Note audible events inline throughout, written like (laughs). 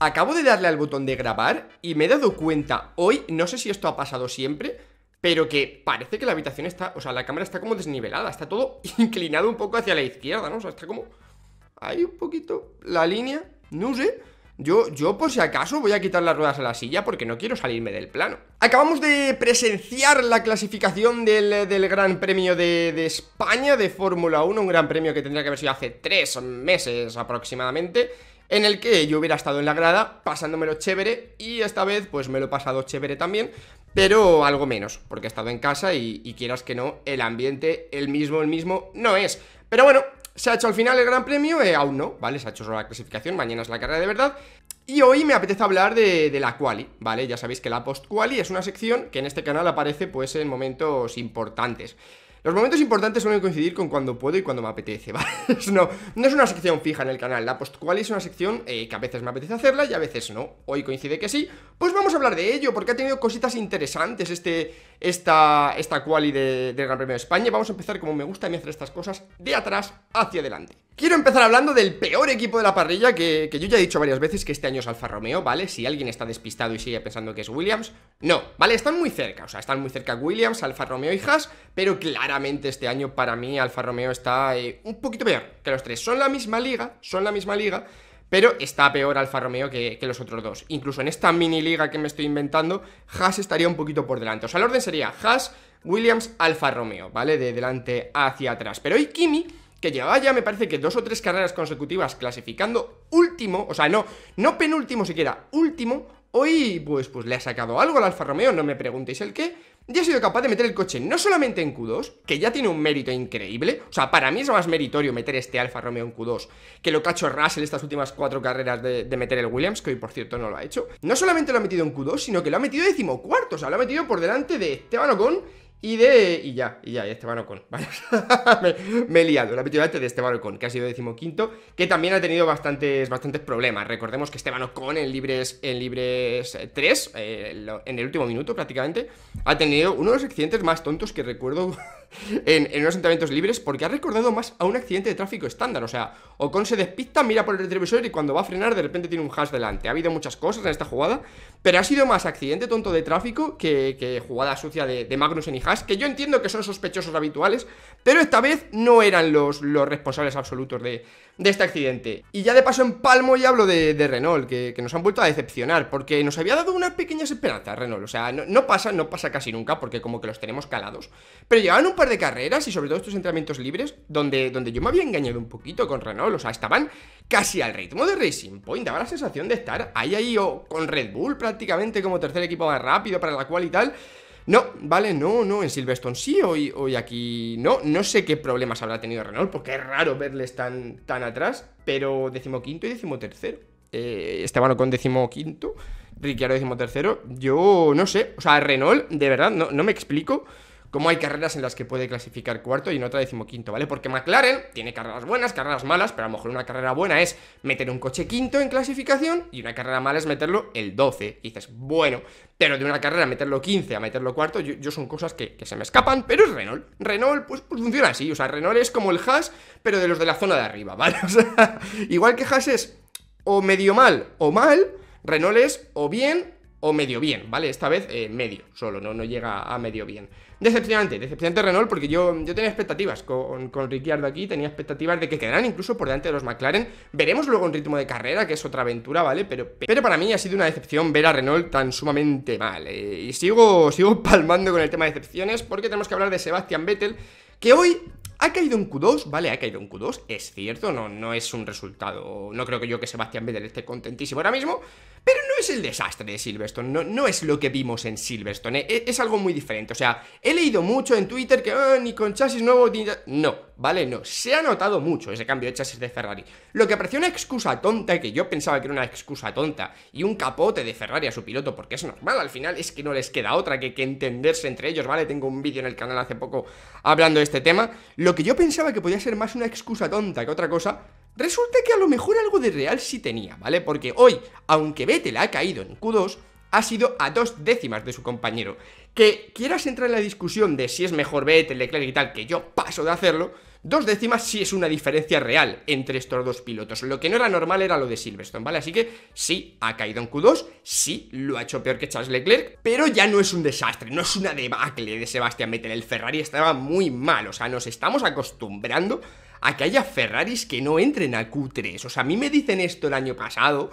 Acabo de darle al botón de grabar y me he dado cuenta hoy, no sé si esto ha pasado siempre, pero que parece que la habitación está, o sea, la cámara está como desnivelada, está todo (laughs) inclinado un poco hacia la izquierda, ¿no? O sea, está como ahí un poquito la línea, no sé. Yo, yo por si acaso voy a quitar las ruedas a la silla porque no quiero salirme del plano. Acabamos de presenciar la clasificación del, Gran Premio de, de España de Fórmula 1, un gran premio que tendría que haber sido hace tres meses aproximadamente en el que yo hubiera estado en la grada pasándomelo chévere y esta vez pues me lo he pasado chévere también, pero algo menos, porque he estado en casa y, quieras que no, el ambiente, el mismo, el mismo, no es. Pero bueno, se ha hecho al final el Gran Premio, eh, aún no, ¿vale? Se ha hecho solo la clasificación, mañana es la carrera de verdad. Y hoy me apetece hablar de, la quali, ¿vale? Ya sabéis que la post-quali es una sección que en este canal aparece pues en momentos importantes. Los momentos importantes suelen coincidir con cuando puedo y cuando me apetece, (laughs) ¿vale? No, no es una sección fija en el canal, la postcual es una sección eh, que a veces me apetece hacerla y a veces no. Hoy coincide que sí, pues vamos a hablar de ello, porque ha tenido cositas interesantes este, esta, esta quali del Gran Premio de España. Vamos a empezar, como me gusta a mí hacer estas cosas, de atrás hacia adelante. Quiero empezar hablando del peor equipo de la parrilla, que, yo ya he dicho varias veces que este año es Alfa Romeo, ¿vale? Si alguien está despistado y sigue pensando que es Williams, no, ¿vale? Están muy cerca, o sea, están muy cerca Williams, Alfa Romeo y Haas, pero claramente este año para mí Alfa Romeo está eh, un poquito peor que los tres. Son la misma liga, son la misma liga, pero está peor Alfa Romeo que, los otros dos. Incluso en esta mini liga que me estoy inventando, Haas estaría un poquito por delante. O sea, el orden sería Haas, Williams, Alfa Romeo, ¿vale? De delante hacia atrás. Pero hoy Kimi, que llevaba ya me parece que dos o tres carreras consecutivas clasificando último, o sea, no, no penúltimo siquiera, último, hoy pues, pues le ha sacado algo al Alfa Romeo, no me preguntéis el qué, ya ha sido capaz de meter el coche no solamente en Q2, que ya tiene un mérito increíble, o sea, para mí es más meritorio meter este Alfa Romeo en Q2 que lo que ha hecho Russell estas últimas cuatro carreras de, meter el Williams, que hoy por cierto no lo ha hecho. No solamente lo ha metido en Q2, sino que lo ha metido decimocuarto, o sea, lo ha metido por delante de Esteban Ocon y de. Y ya, y ya, y Esteban Ocon. (laughs) Vale. me, he liado. La de Esteban Ocon, que ha sido decimoquinto, que también ha tenido bastantes, bastantes problemas. Recordemos que Esteban Ocon en libres, en libres 3, eh, eh, en el último minuto prácticamente, ha tenido uno de los accidentes más tontos que recuerdo (laughs) en, en, unos asentamientos libres porque ha recordado más a un accidente de tráfico estándar. O sea, Ocon se despista, mira por el retrovisor y cuando va a frenar de repente tiene un hash delante. Ha habido muchas cosas en esta jugada, pero ha sido más accidente tonto de tráfico que, jugada sucia de, de, Magnussen y hash que yo entiendo que son sospechosos habituales, pero esta vez no eran los, responsables absolutos de, este accidente. Y ya de paso en palmo y hablo de, Renault, que, nos han vuelto a decepcionar, porque nos había dado unas pequeñas esperanzas Renault. O sea, no, pasa, no pasa casi nunca, porque como que los tenemos calados. Pero llevan un par de carreras y sobre todo estos entrenamientos libres donde, donde yo me había engañado un poquito con Renault, o sea, estaban casi al ritmo de Racing Point, daba la sensación de estar ahí ahí o con Red Bull prácticamente como tercer equipo más rápido para la cual y tal. No, vale, no, no, en Silverstone sí, hoy, hoy aquí no. No sé qué problemas habrá tenido Renault, porque es raro verles tan, tan atrás, pero decimoquinto y decimotercero. Eh, Esteban con decimoquinto, Ricciardo decimotercero. Yo no sé, o sea, Renault, de verdad, no, no me explico como hay carreras en las que puede clasificar cuarto y en otra decimoquinto, ¿vale? Porque McLaren tiene carreras buenas, carreras malas, pero a lo mejor una carrera buena es meter un coche quinto en clasificación y una carrera mala es meterlo el 12. Y dices, bueno, pero de una carrera meterlo 15 a meterlo cuarto, yo, son cosas que, se me escapan, pero es Renault. Renault, pues, pues, funciona así, o sea, Renault es como el Haas, pero de los de la zona de arriba, ¿vale? (laughs) O sea, igual que Haas es o medio mal o mal, Renault es o bien o medio bien, ¿vale? Esta vez eh, medio solo, ¿no? no llega a medio bien. Decepcionante, decepcionante Renault porque yo, yo tenía expectativas con, con Ricciardo aquí, tenía expectativas de que quedaran incluso por delante de los McLaren. Veremos luego un ritmo de carrera, que es otra aventura, ¿vale? Pero, pero para mí ha sido una decepción ver a Renault tan sumamente mal. Eh. y sigo, (laughs) sigo palmando con el tema de decepciones porque tenemos que hablar de Sebastian Vettel, que hoy ha caído en Q2, vale, ha caído en Q2, es cierto, no, no es un resultado, no creo que yo que Sebastián Vettel esté contentísimo ahora mismo, pero es el desastre de Silverstone, no, no es lo que vimos en Silverstone, e, es, algo muy diferente. O sea, he leído mucho en Twitter que ah, ni con chasis nuevo, no, ¿vale? No, se ha notado mucho ese cambio de chasis de Ferrari. Lo que apareció una excusa tonta, que yo pensaba que era una excusa tonta, y un capote de Ferrari a su piloto, porque es normal, al final es que no les queda otra que, que entenderse entre ellos, ¿vale? Tengo un vídeo en el canal hace poco hablando de este tema. Lo que yo pensaba que podía ser más una excusa tonta que otra cosa, Resulta que a lo mejor algo de real sí tenía, ¿vale? Porque hoy, aunque Vettel ha caído en Q2, ha sido a dos décimas de su compañero. Que quieras entrar en la discusión de si es mejor Vettel, Leclerc y tal, que yo paso de hacerlo, dos décimas sí es una diferencia real entre estos dos pilotos. Lo que no era normal era lo de Silverstone, ¿vale? Así que sí, ha caído en Q2, sí, lo ha hecho peor que Charles Leclerc, pero ya no es un desastre, no es una debacle de Sebastián Vettel. El Ferrari estaba muy mal, o sea, nos estamos acostumbrando a que haya Ferraris que no entren a Q3. O sea, a mí me dicen esto el año pasado,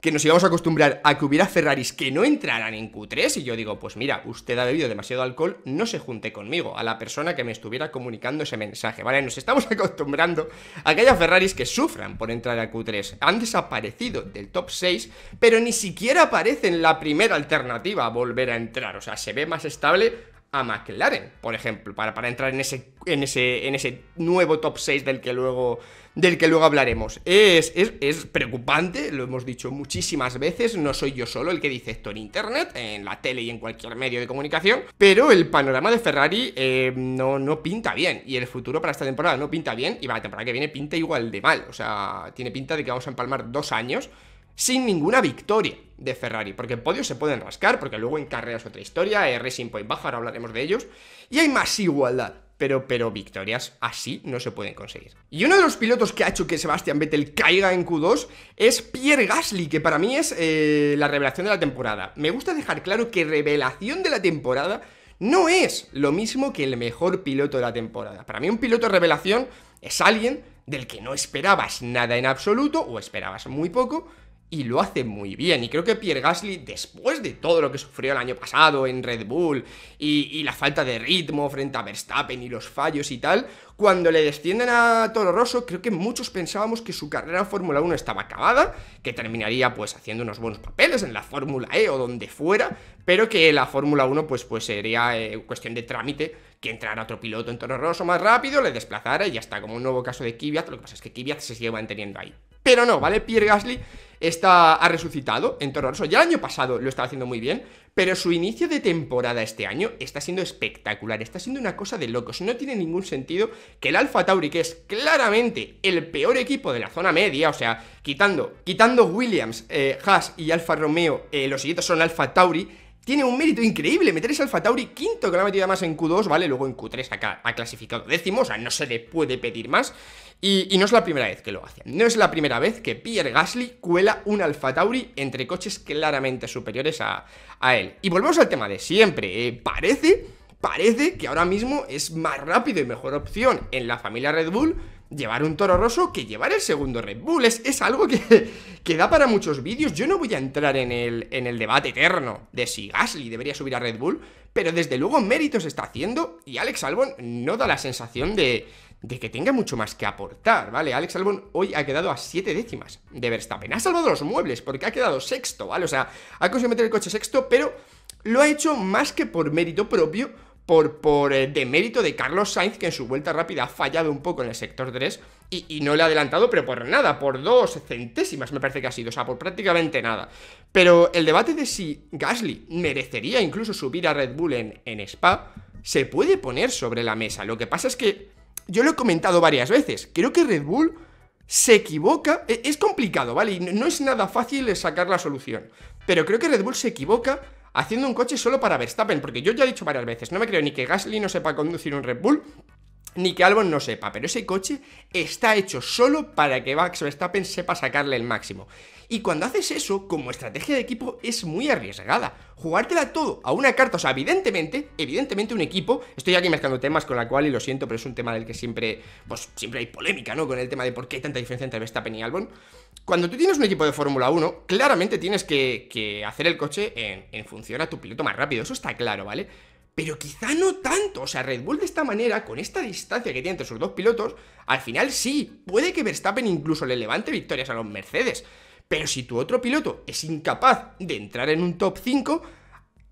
que nos íbamos a acostumbrar a que hubiera Ferraris que no entraran en Q3 y yo digo, pues mira, usted ha bebido demasiado alcohol, no se junte conmigo, a la persona que me estuviera comunicando ese mensaje, ¿vale? Nos estamos (laughs) acostumbrando a que haya Ferraris que sufran por entrar a Q3. Han desaparecido del top 6, pero ni siquiera aparecen la primera alternativa a volver a entrar, o sea, se ve más estable a McLaren, por ejemplo, para, para entrar en ese, en, ese, en ese nuevo top 6 del que luego, del que luego hablaremos. Es, es, preocupante, lo hemos dicho muchísimas veces, no soy yo solo el que dice esto en Internet, en la tele y en cualquier medio de comunicación, pero el panorama de Ferrari eh, no, no pinta bien y el futuro para esta temporada no pinta bien y para la temporada que viene pinta igual de mal, o sea, tiene pinta de que vamos a empalmar dos años sin ninguna victoria de Ferrari, porque en podio se pueden rascar, porque luego en carreras otra historia, eh, Point baja, ahora hablaremos de ellos, y hay más igualdad. Pero, pero victorias así no se pueden conseguir. Y uno de los pilotos que ha hecho que Sebastian Vettel caiga en Q2 es Pierre Gasly, que para mí es eh, la revelación de la temporada. Me gusta dejar claro que revelación de la temporada no es lo mismo que el mejor piloto de la temporada. Para mí un piloto de revelación es alguien del que no esperabas nada en absoluto, o esperabas muy poco, y lo hace muy bien. Y creo que Pierre Gasly, después de todo lo que sufrió el año pasado en Red Bull y, la falta de ritmo frente a Verstappen y los fallos y tal, cuando le descienden a Toro Rosso, creo que muchos pensábamos que su carrera en Fórmula 1 estaba acabada, que terminaría pues haciendo unos buenos papeles en la Fórmula E o donde fuera, pero que la Fórmula 1 pues, pues sería eh, cuestión de trámite que entrara otro piloto en Toro Rosso más rápido, le desplazara y ya está, como un nuevo caso de Kvyat, lo que pasa es que Kvyat se sigue manteniendo ahí. Pero no, ¿vale? Pierre Gasly está, ha resucitado en Toro Rosso. Ya el año pasado lo estaba haciendo muy bien, pero su inicio de temporada este año está siendo espectacular, está siendo una cosa de locos. No tiene ningún sentido que el Alfa Tauri, que es claramente el peor equipo de la zona media, o sea, quitando, quitando Williams, eh, Haas y Alfa Romeo, eh, los siguientes son Alfa Tauri, tiene un mérito increíble meter ese Alfa Tauri quinto que lo ha metido más en Q2, ¿vale? Luego en Q3 acá ha clasificado décimo, o sea, no se le puede pedir más. Y, no es la primera vez que lo hace. No es la primera vez que Pierre Gasly cuela un Alfa Tauri entre coches claramente superiores a, él. Y volvemos al tema de siempre. Eh, parece, parece que ahora mismo es más rápido y mejor opción en la familia Red Bull llevar un toro roso que llevar el segundo Red Bull. Es, algo que, (laughs) que, da para muchos vídeos. Yo no voy a entrar en el, en el debate eterno de si Gasly debería subir a Red Bull, pero desde luego méritos está haciendo y Alex Albon no da la sensación de, de que tenga mucho más que aportar, ¿vale? Alex Albon hoy ha quedado a siete décimas de Verstappen. Ha salvado los muebles porque ha quedado sexto, ¿vale? O sea, ha conseguido meter el coche sexto, pero lo ha hecho más que por mérito propio por, eh, demérito de Carlos Sainz, que en su vuelta rápida ha fallado un poco en el sector 3 y, no le ha adelantado, pero por nada, por dos centésimas me parece que ha sido, o sea, por prácticamente nada. Pero el debate de si Gasly merecería incluso subir a Red Bull en, en Spa se puede poner sobre la mesa. Lo que pasa es que yo lo he comentado varias veces, creo que Red Bull se equivoca, e, es complicado, ¿vale? Y no es nada fácil sacar la solución, pero creo que Red Bull se equivoca haciendo un coche solo para Verstappen, porque yo ya he dicho varias veces, no me creo ni que Gasly no sepa conducir un Red Bull, ni que Albon no sepa, pero ese coche está hecho solo para que Max Verstappen sepa sacarle el máximo. Y cuando haces eso, como estrategia de equipo, es muy arriesgada. Jugártela todo a una carta, o sea, evidentemente, evidentemente un equipo, estoy aquí mezclando temas con la cual, y lo siento, pero es un tema del que siempre, pues siempre hay polémica, ¿no? Con el tema de por qué hay tanta diferencia entre Verstappen y Albon. Cuando tú tienes un equipo de Fórmula 1, claramente tienes que, hacer el coche en, en función a tu piloto más rápido, eso está claro, ¿vale? pero quizá no tanto. O sea, Red Bull de esta manera, con esta distancia que tiene entre sus dos pilotos, al final sí, puede que Verstappen incluso le levante victorias a los Mercedes. Pero si tu otro piloto es incapaz de entrar en un top 5,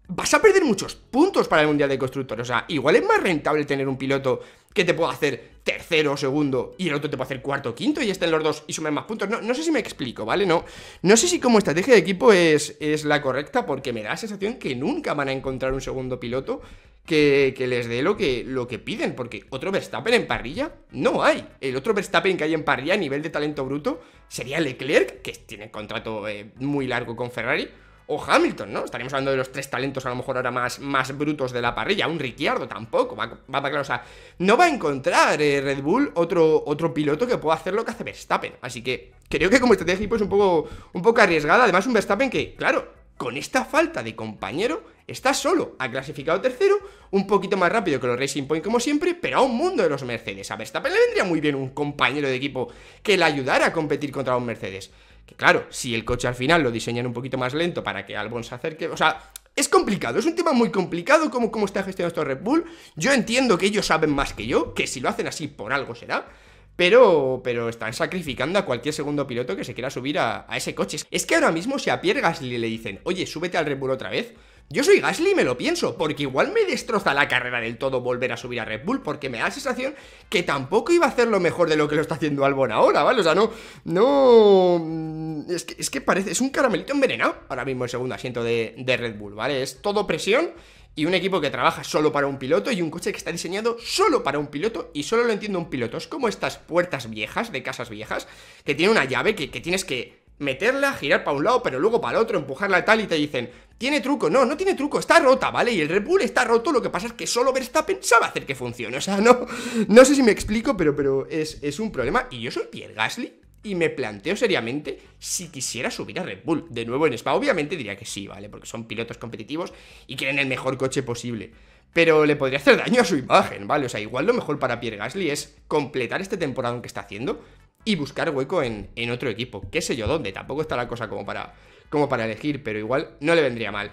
vas a perder muchos puntos para el Mundial de Constructores. O sea, igual es más rentable tener un piloto que te pueda hacer tercero o segundo y el otro te puede hacer cuarto o quinto y estén los dos y sumen más puntos. No, no sé si me explico, ¿vale? No, no sé si como estrategia de equipo es, es la correcta porque me da la sensación que nunca van a encontrar un segundo piloto que, les dé lo que, lo que piden, porque otro Verstappen en parrilla no hay. El otro Verstappen que hay en parrilla a nivel de talento bruto sería Leclerc, que tiene contrato eh, muy largo con Ferrari, o Hamilton, ¿no? Estaríamos hablando de los tres talentos a lo mejor ahora más, más brutos de la parrilla. Un Ricciardo tampoco, va, para claro. O sea, no va a encontrar eh, Red Bull otro, otro piloto que pueda hacer lo que hace Verstappen. Así que creo que como estrategia es pues, un poco, un poco arriesgada. Además, un Verstappen que, claro, con esta falta de compañero Está solo, ha clasificado tercero, un poquito más rápido que los Racing Point como siempre, pero a un mundo de los Mercedes. A Verstappen le vendría muy bien un compañero de equipo que le ayudara a competir contra un Mercedes. Que claro, si el coche al final lo diseñan un poquito más lento para que Albon se acerque, o sea, es complicado, es un tema muy complicado como cómo está gestionado esto Red Bull. Yo entiendo que ellos saben más que yo, que si lo hacen así por algo será. Pero, pero están sacrificando a cualquier segundo piloto que se quiera subir a, ese coche. Es que ahora mismo si a Pierre le dicen, oye, súbete al Red Bull otra vez, yo soy Gasly y me lo pienso, porque igual me destroza la carrera del todo volver a subir a Red Bull, porque me da la sensación que tampoco iba a hacerlo mejor de lo que lo está haciendo Albon ahora, ¿vale? O sea, no, no... Mm, es que, es que parece, es un caramelito envenenado ahora mismo el segundo asiento de, Red Bull, ¿vale? Es todo presión y un equipo que trabaja solo para un piloto y un coche que está diseñado solo para un piloto y solo lo entiende un piloto. Es como estas puertas viejas de casas viejas que tiene una llave que, tienes que meterla, girar para un lado, pero luego para el otro, empujarla tal y te dicen, ¿Tiene truco? No, no tiene truco, está rota, ¿vale? Y el Red Bull está roto, lo que pasa es que solo Verstappen sabe hacer que funcione. O sea, no, no sé si me explico, pero, pero es, un problema. Y yo soy Pierre Gasly, y me planteo seriamente si quisiera subir a Red Bull. De nuevo en Spa, obviamente diría que sí, ¿vale? Porque son pilotos competitivos y quieren el mejor coche posible. Pero le podría hacer daño a su imagen, ¿vale? O sea, igual lo mejor para Pierre Gasly es completar este temporada que está haciendo y buscar hueco en, en otro equipo. Qué sé yo dónde, tampoco está la cosa como para como para elegir, pero igual no le vendría mal.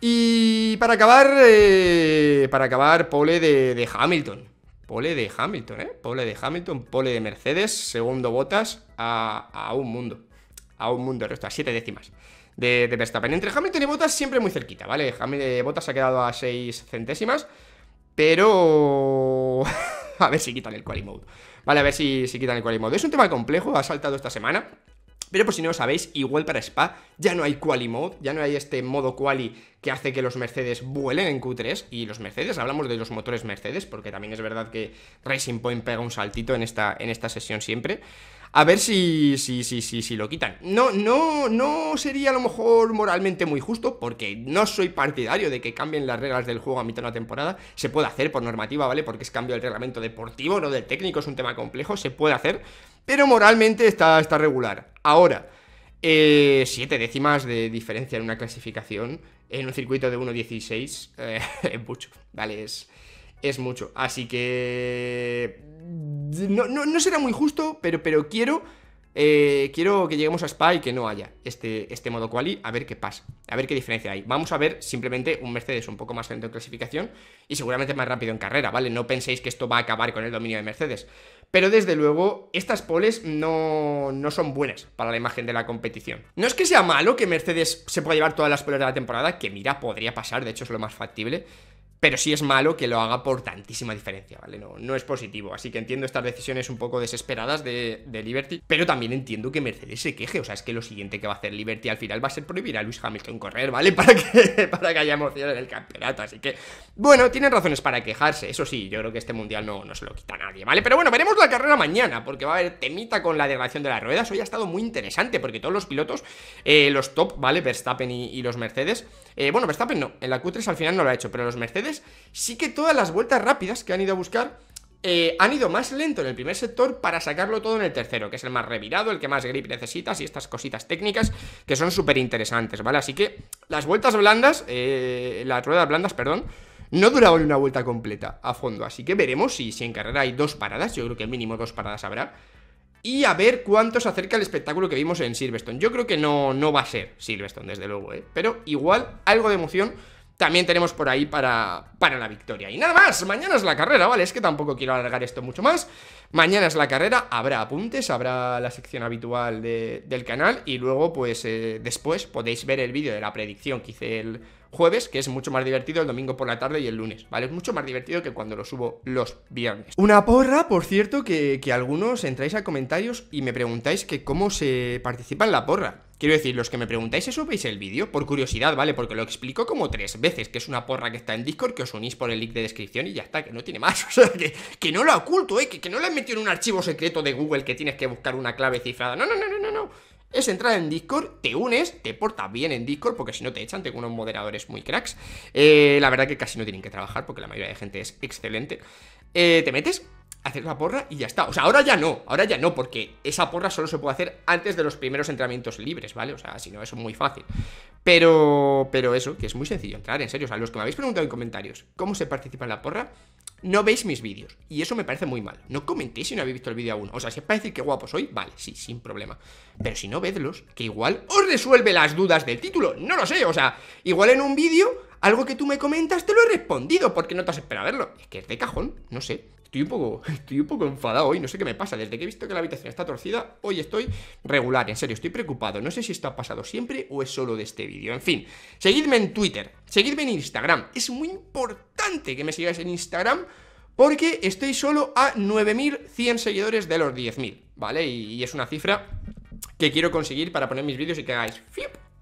Y para acabar, eh, para acabar, pole de, Hamilton. Pole de Hamilton, ¿eh? Pole de Hamilton, pole de Mercedes, segundo Botas, a, un mundo. A un mundo, el resto, a siete décimas de, de Verstappen. Entre Hamilton y Botas siempre muy cerquita, ¿vale? Hamilton, eh, Botas ha quedado a seis centésimas, pero... (laughs) a ver si quitan el quali mode. Vale, a ver si, si quitan el quali mode. Es un tema complejo, ha saltado esta semana. Pero por si no lo sabéis, igual para Spa ya no hay quali mode, ya no hay este modo quali que hace que los Mercedes vuelen en Q3 y los Mercedes, hablamos de los motores Mercedes, porque también es verdad que Racing Point pega un saltito en esta, en esta sesión siempre. A ver si, si, si, si, si lo quitan. No, no, no sería a lo mejor moralmente muy justo, porque no soy partidario de que cambien las reglas del juego a mitad de la temporada. Se puede hacer por normativa, ¿vale? Porque es cambio del reglamento deportivo, no del técnico, es un tema complejo, se puede hacer. Pero moralmente está, está regular. Ahora, eh, siete décimas de diferencia en una clasificación en un circuito de 1.16 eh, (laughs) es mucho, ¿vale? Es, mucho. Así que... No, será muy justo, pero, pero quiero eh, quiero que lleguemos a Spa y que no haya este, este modo quali, a ver qué pasa, a ver qué diferencia hay. Vamos a ver simplemente un Mercedes un poco más lento en clasificación y seguramente más rápido en carrera, ¿vale? No penséis que esto va a acabar con el dominio de Mercedes. Pero desde luego, estas poles no, no son buenas para la imagen de la competición. No es que sea malo que Mercedes se pueda llevar todas las poles de la temporada, que mira, podría pasar, de hecho es lo más factible pero sí es malo que lo haga por tantísima diferencia, ¿vale? No, no es positivo, así que entiendo estas decisiones un poco desesperadas de, Liberty, pero también entiendo que Mercedes se queje, o sea, es que lo siguiente que va a hacer Liberty al final va a ser prohibir a Luis Hamilton correr, ¿vale? (laughs) Para que, para que haya emoción en el campeonato, así que, bueno, tienen razones para quejarse, eso sí, yo creo que este mundial no, no se lo quita nadie, ¿vale? Pero bueno, veremos la carrera mañana, porque va a haber temita con la degradación de las ruedas, hoy ha estado muy interesante, porque todos los pilotos, eh, los top, ¿vale? Verstappen y, los Mercedes, eh, bueno, Verstappen no, en la Q3 al final no lo ha hecho, pero los Mercedes sí que todas las vueltas rápidas que han ido a buscar eh, han ido más lento en el primer sector para sacarlo todo en el tercero, que es el más revirado, el que más grip necesitas y estas cositas técnicas que son súper interesantes, ¿vale? Así que las vueltas blandas, eh, las ruedas blandas, perdón, no duraban una vuelta completa a fondo, así que veremos si, si en carrera hay dos paradas, yo creo que el mínimo dos paradas habrá, y a ver cuánto se acerca el espectáculo que vimos en Silverstone. Yo creo que no, no va a ser Silverstone, desde luego, ¿eh? pero igual algo de emoción también tenemos por ahí para, para la victoria. Y nada más, mañana es la carrera, ¿vale? Es que tampoco quiero alargar esto mucho más. Mañana es la carrera, habrá apuntes, habrá la sección habitual del canal y luego, pues, eh, después podéis ver el vídeo de la predicción que hice el jueves, que es mucho más divertido el domingo por la tarde y el lunes, ¿vale? Es mucho más divertido que cuando lo subo los viernes. Una porra, por cierto, que, algunos entráis a comentarios y me preguntáis que cómo se participa en la porra. Quiero decir, los que me preguntáis eso veis el vídeo, por curiosidad, ¿vale? Porque lo explico como tres veces, que es una porra que está en Discord, que os unís por el link de descripción y ya está, que no tiene más. (laughs) O sea, que, no lo oculto, ¿eh? Que, no lo he metido en un archivo secreto de Google que tienes que buscar una clave cifrada. No, no, no, no, no, no es entrar en Discord, te unes, te portas bien en Discord, porque si no te echan, tengo unos moderadores muy cracks. Eh, la verdad que casi no tienen que trabajar, porque la mayoría de gente es excelente. Eh, te metes, haces la porra y ya está. O sea, ahora ya no, ahora ya no, porque esa porra solo se puede hacer antes de los primeros entrenamientos libres, ¿vale? O sea, si no, eso es muy fácil. Pero, pero eso, que es muy sencillo entrar, en serio. O sea, los que me habéis preguntado en comentarios, ¿cómo se participa en la porra? no veis mis vídeos. Y eso me parece muy mal. No comentéis si no habéis visto el vídeo aún. O sea, si es para decir que guapo soy, vale, sí, sin problema. Pero si no, vedlos, que igual os resuelve las dudas del título. No lo sé, o sea, igual en un vídeo, algo que tú me comentas te lo he respondido porque no te has esperado a verlo. Es que es de cajón, no sé. Estoy un poco, (laughs) estoy un poco enfadado hoy, no sé qué me pasa. Desde que he visto que la habitación está torcida, hoy estoy regular, en serio, estoy preocupado. No sé si esto ha pasado siempre o es solo de este vídeo. En fin, seguidme en Twitter, seguidme en Instagram. Es muy importante que me sigáis en Instagram, porque estoy solo a 9.100 seguidores de los 10.000, ¿vale? Y, es una cifra que quiero conseguir para poner mis vídeos y que hagáis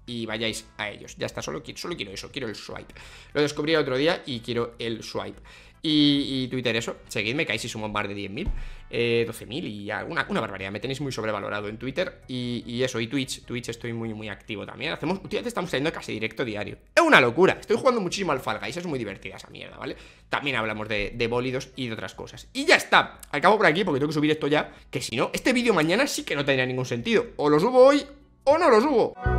y vayáis a ellos. Ya está, solo quiero, solo quiero eso, quiero el swipe. Lo descubrí el otro día y quiero el swipe. Y, Twitter eso. Seguidme, que ahí sí un más de 10.000, 12.000 eh, y alguna una barbaridad. Me tenéis muy sobrevalorado en Twitter y, eso, y Twitch. Twitch estoy muy, muy activo también. Hacemos, últimamente estamos saliendo casi directo diario. Es una locura. Estoy jugando muchísimo al Fall Guys, es muy divertida esa mierda, ¿vale? También hablamos de, de bólidos y de otras cosas. Y ya está. Acabo por aquí porque tengo que subir esto ya, que si no, este vídeo mañana sí que no tendría ningún sentido. O lo subo hoy o no lo subo.